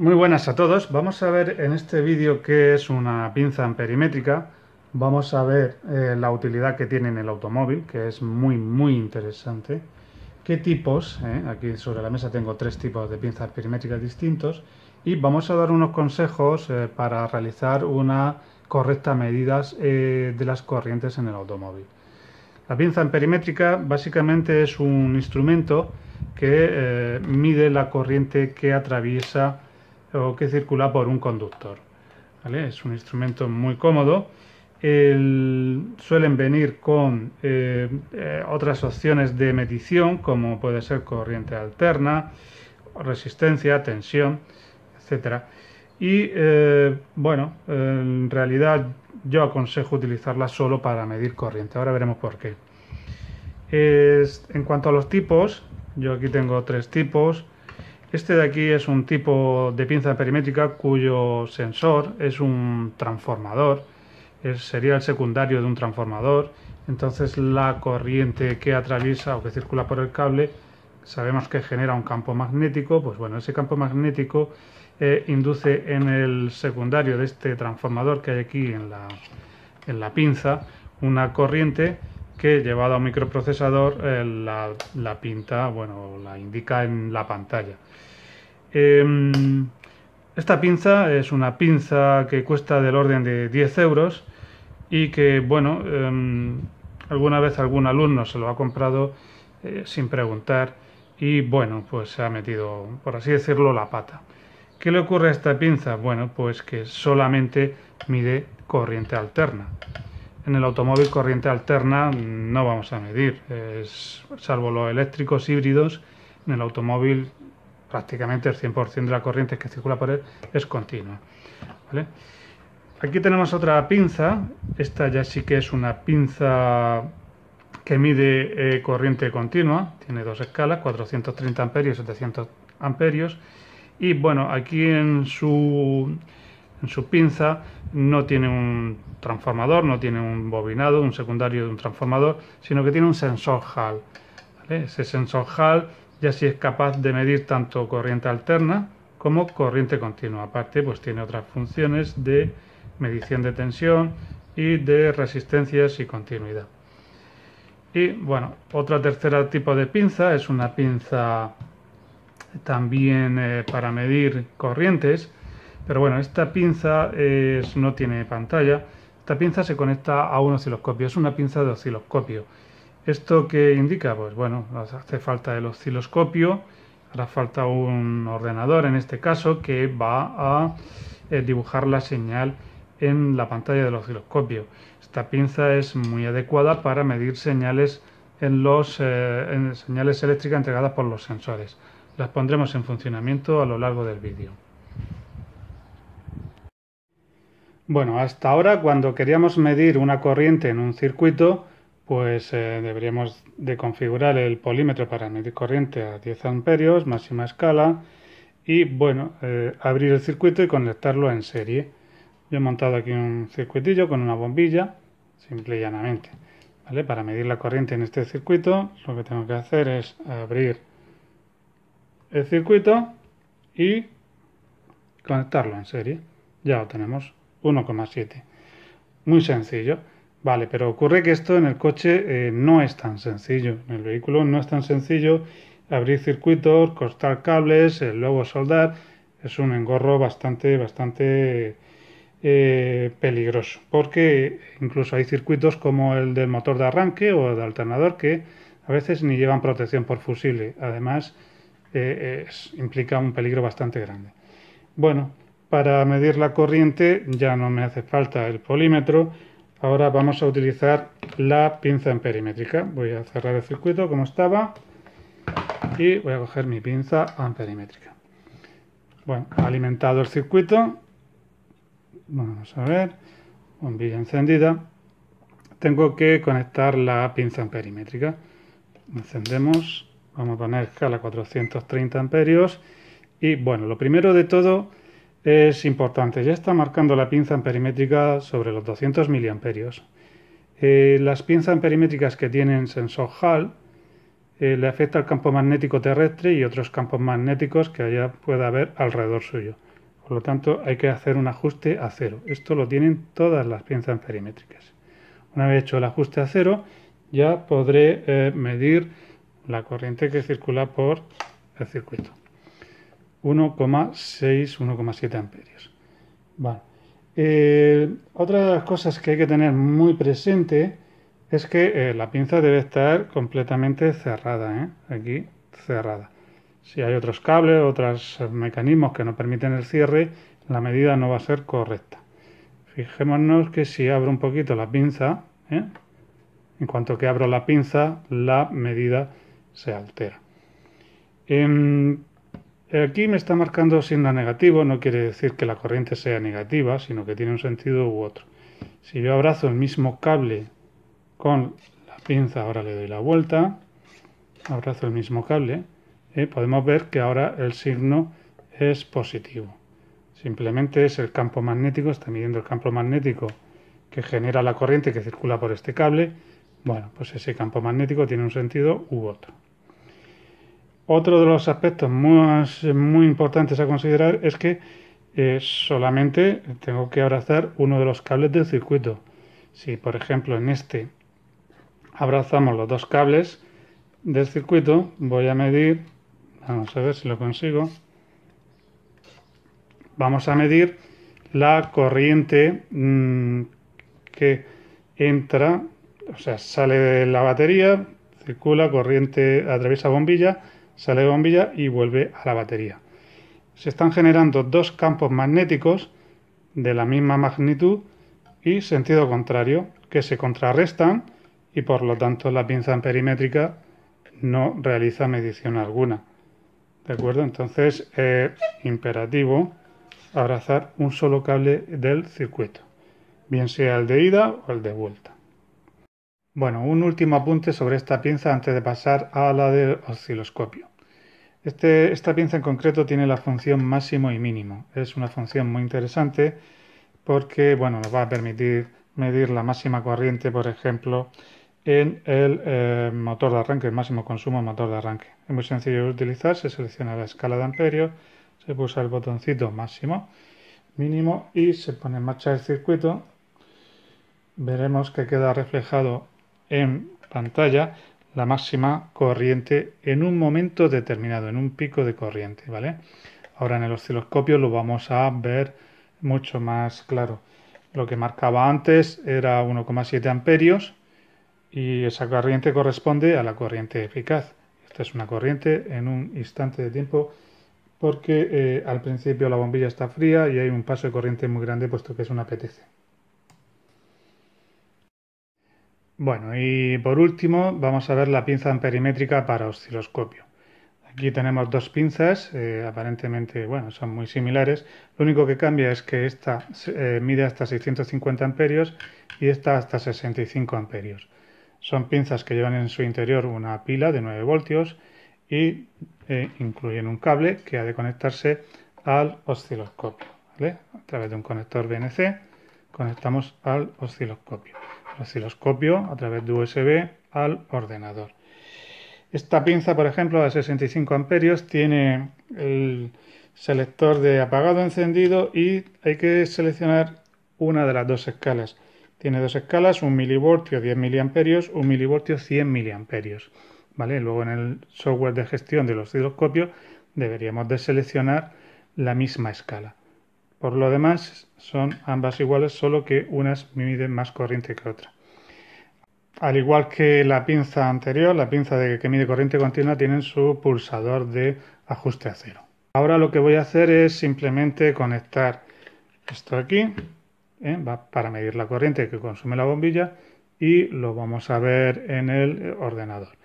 Muy buenas a todos. Vamos a ver en este vídeo qué es una pinza amperimétrica. Vamos a ver eh, la utilidad que tiene en el automóvil, que es muy, muy interesante. ¿Qué tipos? Eh? Aquí sobre la mesa tengo tres tipos de pinzas perimétricas distintos. Y vamos a dar unos consejos eh, para realizar una correcta medida de las corrientes en el automóvil. La pinza amperimétrica básicamente es un instrumento que mide la corriente que atraviesa o que circula por un conductor. Es un instrumento muy cómodo. suelen venir con eh, eh, otras opciones de medición, como puede ser corriente alterna, resistencia, tensión, etc. Y eh, bueno, en realidad yo aconsejo utilizarla solo para medir corriente. Ahora veremos por qué. en cuanto a los tipos, yo aquí tengo tres tipos. Este de aquí es un tipo de pinza perimétrica cuyo sensor es un transformador, sería el secundario de un transformador, entonces la corriente que atraviesa o que circula por el cable sabemos que genera un campo magnético, pues bueno, ese campo magnético eh, induce en el secundario de este transformador que hay aquí en la, en la pinza una corriente que llevado a un microprocesador eh, la, pinta, bueno, la indica en la pantalla. Em, esta pinza es una pinza que cuesta del orden de 10 euros y que, bueno, em, alguna vez algún alumno se lo ha comprado eh, sin preguntar y, bueno, pues se ha metido, por así decirlo, la pata. ¿Qué le ocurre a esta pinza? Bueno, pues que solamente mide corriente alterna en el automóvil corriente alterna no vamos a medir, es, salvo los eléctricos híbridos, en el automóvil prácticamente el 100% de la corriente que circula por él es continua. Aquí tenemos otra pinza, esta ya sí que es una pinza que mide eh, corriente continua, tiene dos escalas, 430 amperios y 700 amperios, y bueno, aquí en su en su pinza no tiene un transformador, no tiene un bobinado, un secundario de un transformador, sino que tiene un sensor Hall. Ese sensor Hall ya sí es capaz de medir tanto corriente alterna como corriente continua. Aparte, pues tiene otras funciones de medición de tensión y de resistencias y continuidad. Y bueno, otra tercera tipo de pinza es una pinza también eh, para medir corrientes pero bueno, esta pinza no tiene pantalla. Esta pinza se conecta a un osciloscopio, es una pinza de osciloscopio. ¿Esto qué indica? Pues bueno, hace falta el osciloscopio, hará falta un ordenador en este caso que va a eh, dibujar la señal en la pantalla del osciloscopio. Esta pinza es muy adecuada para medir señales en eh, señales eléctricas entregadas por los sensores. Las pondremos en funcionamiento a lo largo del vídeo. Bueno, hasta ahora cuando queríamos medir una corriente en un circuito, pues eh, deberíamos de configurar el polímetro para medir corriente a 10 amperios, máxima escala, y bueno, eh, abrir el circuito y conectarlo en serie. Yo he montado aquí un circuitillo con una bombilla, simple y llanamente. ¿vale? Para medir la corriente en este circuito, lo que tengo que hacer es abrir el circuito y conectarlo en serie. Ya lo tenemos. 1,7. Muy sencillo. Vale, pero ocurre que esto en el coche eh, no es tan sencillo. En el vehículo no es tan sencillo abrir circuitos, cortar cables, eh, luego soldar. Es un engorro bastante, bastante eh, peligroso. Porque incluso hay circuitos como el del motor de arranque o de alternador que a veces ni llevan protección por fusible. Además, implica un peligro bastante grande. Bueno, para medir la corriente ya no me hace falta el polímetro. Ahora vamos a utilizar la pinza amperimétrica. Voy a cerrar el circuito como estaba y voy a coger mi pinza amperimétrica. Bueno, alimentado el circuito. Vamos a ver. Bombilla encendida. Tengo que conectar la pinza amperimétrica. Encendemos. Vamos a poner escala 430 amperios. Y bueno, lo primero de todo es importante. Ya está marcando la pinza amperimétrica sobre los 200 mA. Eh, las pinzas amperimétricas que tienen sensor Hall eh, le afecta al campo magnético terrestre y otros campos magnéticos que allá pueda haber alrededor suyo. Por lo tanto, hay que hacer un ajuste a cero. Esto lo tienen todas las pinzas amperimétricas. Una vez hecho el ajuste a cero, ya podré eh, medir la corriente que circula por el circuito. 1,6-1,7 amperios. Vale. Eh, otra de las cosas que hay que tener muy presente es que eh, la pinza debe estar completamente cerrada, ¿eh? aquí cerrada. Si hay otros cables, otros mecanismos que no permiten el cierre, la medida no va a ser correcta. Fijémonos que si abro un poquito la pinza, en cuanto que abro la pinza, la medida se altera. Em, Aquí me está marcando signo negativo, no quiere decir que la corriente sea negativa, sino que tiene un sentido u otro. Si yo abrazo el mismo cable con la pinza, ahora le doy la vuelta, abrazo el mismo cable, eh, podemos ver que ahora el signo es positivo. Simplemente es el campo magnético, está midiendo el campo magnético que genera la corriente que circula por este cable. Bueno, pues ese campo magnético tiene un sentido u otro. Otro de los aspectos muy importantes a considerar es que eh, solamente tengo que abrazar uno de los cables del circuito. Si por ejemplo en este abrazamos los dos cables del circuito, voy a medir, vamos a ver si lo consigo, vamos a medir la corriente mm, que entra, o sea, sale de la batería, circula corriente, atraviesa bombilla, sale de bombilla y vuelve a la batería. Se están generando dos campos magnéticos de la misma magnitud y sentido contrario que se contrarrestan y por lo tanto la pinza amperimétrica no realiza medición alguna. ¿De acuerdo? Entonces es imperativo abrazar un solo cable del circuito, bien sea el de ida o el de vuelta. Bueno, un último apunte sobre esta pinza antes de pasar a la del osciloscopio. Este, esta pinza en concreto tiene la función máximo y mínimo. Es una función muy interesante porque bueno, nos va a permitir medir la máxima corriente, por ejemplo, en el eh, motor de arranque, el máximo consumo motor de arranque. Es muy sencillo de utilizar, se selecciona la escala de amperios, se pulsa el botoncito máximo, mínimo y se pone en marcha el circuito. Veremos que queda reflejado en pantalla la máxima corriente en un momento determinado, en un pico de corriente, ¿vale? Ahora en el osciloscopio lo vamos a ver mucho más claro. Lo que marcaba antes era 1,7 amperios y esa corriente corresponde a la corriente eficaz. Esta es una corriente en un instante de tiempo porque eh, al principio la bombilla está fría y hay un paso de corriente muy grande puesto que es una PTC. Bueno, y por último vamos a ver la pinza amperimétrica para osciloscopio. Aquí tenemos dos pinzas, eh, aparentemente son muy similares. Lo único que cambia es que esta eh, mide hasta 650 amperios y esta hasta 65 amperios. Son pinzas que llevan en su interior una pila de 9 voltios y eh, incluyen un cable que ha de conectarse al osciloscopio. A través de un conector BNC conectamos al osciloscopio. Osciloscopio a través de USB al ordenador. Esta pinza, por ejemplo, de 65 amperios, tiene el selector de apagado encendido y hay que seleccionar una de las dos escalas. Tiene dos escalas, un milivoltio 10 miliamperios, un milivoltio 100 miliamperios. ¿Vale? Luego en el software de gestión de los osciloscopios deberíamos de seleccionar la misma escala. Por lo demás, son ambas iguales, solo que unas miden más corriente que otra. Al igual que la pinza anterior, la pinza de que mide corriente continua tiene su pulsador de ajuste a cero. Ahora lo que voy a hacer es simplemente conectar esto aquí, ¿eh? para medir la corriente que consume la bombilla, y lo vamos a ver en el ordenador.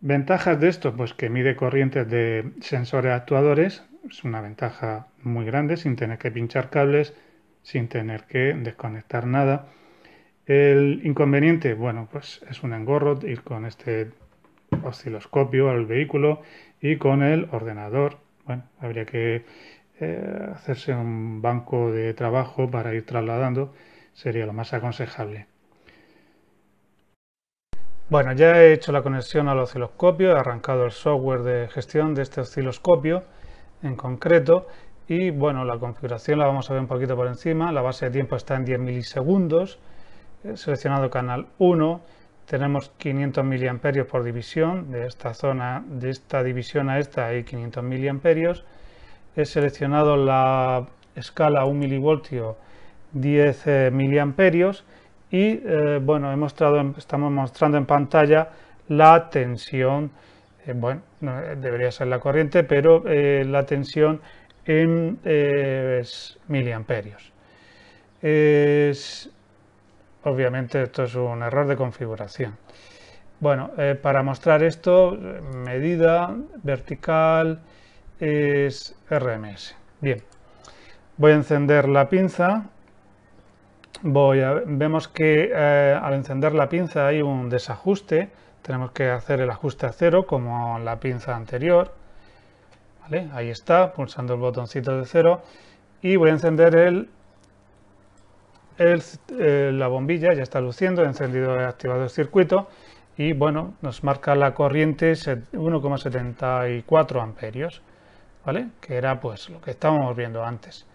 Ventajas de esto, pues que mide corrientes de sensores actuadores, es una ventaja muy grande sin tener que pinchar cables, sin tener que desconectar nada. El inconveniente, bueno, pues es un engorro ir con este osciloscopio al vehículo y con el ordenador. Bueno, habría que eh, hacerse un banco de trabajo para ir trasladando, sería lo más aconsejable. Bueno, ya he hecho la conexión al osciloscopio, he arrancado el software de gestión de este osciloscopio en concreto. Y bueno, la configuración la vamos a ver un poquito por encima. La base de tiempo está en 10 milisegundos. He eh, seleccionado canal 1. Tenemos 500 miliamperios por división. De esta zona, de esta división a esta hay 500 miliamperios. He seleccionado la escala 1 milivoltio 10 mA. Eh, miliamperios. Y eh, bueno, he mostrado, estamos mostrando en pantalla la tensión eh, bueno, debería ser la corriente, pero eh, la tensión en eh, es miliamperios. obviamente esto es un error de configuración. Bueno, para mostrar esto, medida vertical es RMS. Bien, voy a encender la pinza. Voy a, vemos que al encender la pinza hay un desajuste tenemos que hacer el ajuste a cero como la pinza anterior. Ahí está, pulsando el botoncito de cero. Y voy a encender el, eh, la bombilla, ya está luciendo, he encendido, activado el circuito. Y bueno, nos marca la corriente 1,74 amperios, ¿vale? Que era pues lo que estábamos viendo antes.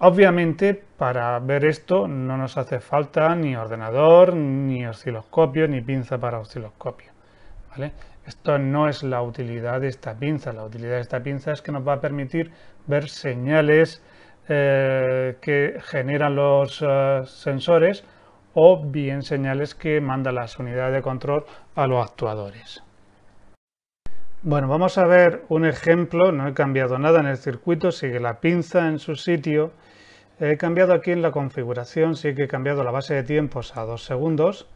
Obviamente, para ver esto no nos hace falta ni ordenador, ni osciloscopio, ni pinza para osciloscopio. Esto no es la utilidad de esta pinza. La utilidad de esta pinza es que nos va a permitir ver señales eh, que generan los eh, sensores o bien señales que mandan las unidades de control a los actuadores. Bueno, vamos a ver un ejemplo. No he cambiado nada en el circuito, sigue la pinza en su sitio He cambiado aquí en la configuración, sí que he cambiado la base de tiempos a 2 segundos.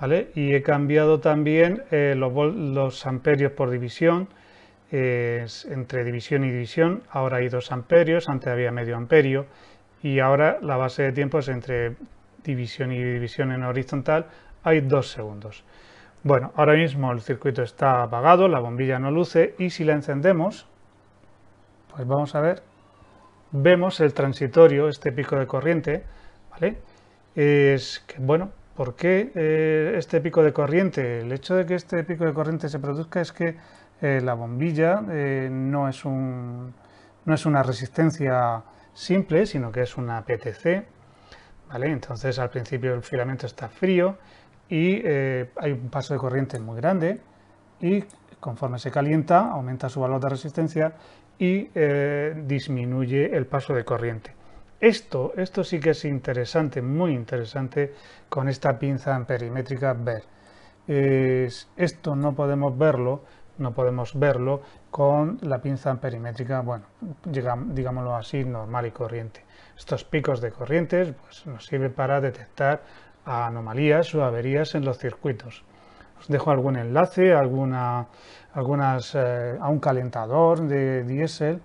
¿vale? Y he cambiado también eh, los, amperios por división, entre división y división. Ahora hay 2 amperios, antes había medio amperio. Y ahora la base de tiempos entre división y división en horizontal hay 2 segundos. Bueno, ahora mismo el circuito está apagado, la bombilla no luce y si la encendemos, pues vamos a ver vemos el transitorio, este pico de corriente, ¿vale? Es que, bueno, ¿por qué eh, este pico de corriente? El hecho de que este pico de corriente se produzca es que eh, la bombilla eh, no, es un, no es una resistencia simple, sino que es una PTC, ¿vale? Entonces al principio el filamento está frío y hay un paso de corriente muy grande y Conforme se calienta, aumenta su valor de resistencia y eh, disminuye el paso de corriente. Esto, esto sí que es interesante, muy interesante con esta pinza perimétrica ver. esto no podemos verlo, no podemos verlo con la pinza perimétrica, bueno, digámoslo así, normal y corriente. Estos picos de corrientes pues, nos sirven para detectar anomalías o averías en los circuitos. Os dejo algún enlace, algunas, eh, a un calentador de diésel,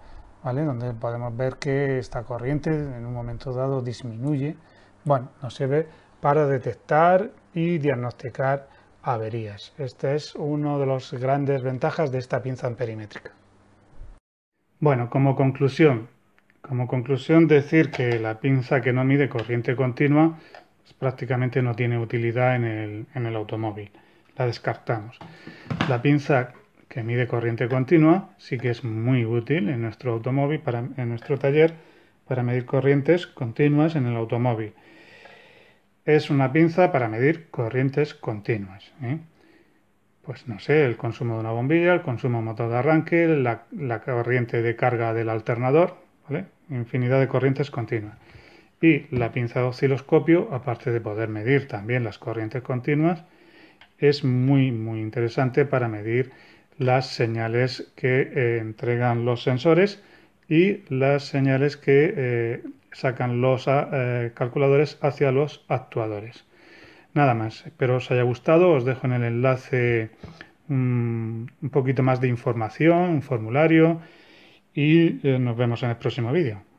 Donde podemos ver que esta corriente en un momento dado disminuye. Bueno, nos sirve para detectar y diagnosticar averías. Esta es una de las grandes ventajas de esta pinza amperimétrica. Bueno, como conclusión, como conclusión decir que la pinza que no mide corriente continua pues prácticamente no tiene utilidad en el automóvil la descartamos. La pinza que mide corriente continua sí que es muy útil en nuestro automóvil, para, en nuestro taller, para medir corrientes continuas en el automóvil. Es una pinza para medir corrientes continuas. ¿eh? Pues no sé, el consumo de una bombilla, el consumo de motor de arranque, la, corriente de carga del alternador, infinidad de corrientes continuas. Y la pinza de osciloscopio, aparte de poder medir también las corrientes continuas, es muy muy interesante para medir las señales que eh, entregan los sensores y las señales que eh, sacan los ah, eh, calculadores hacia los actuadores. Nada más, espero os haya gustado, os dejo en el enlace mm, un poquito más de información, un formulario y nos vemos en el próximo vídeo.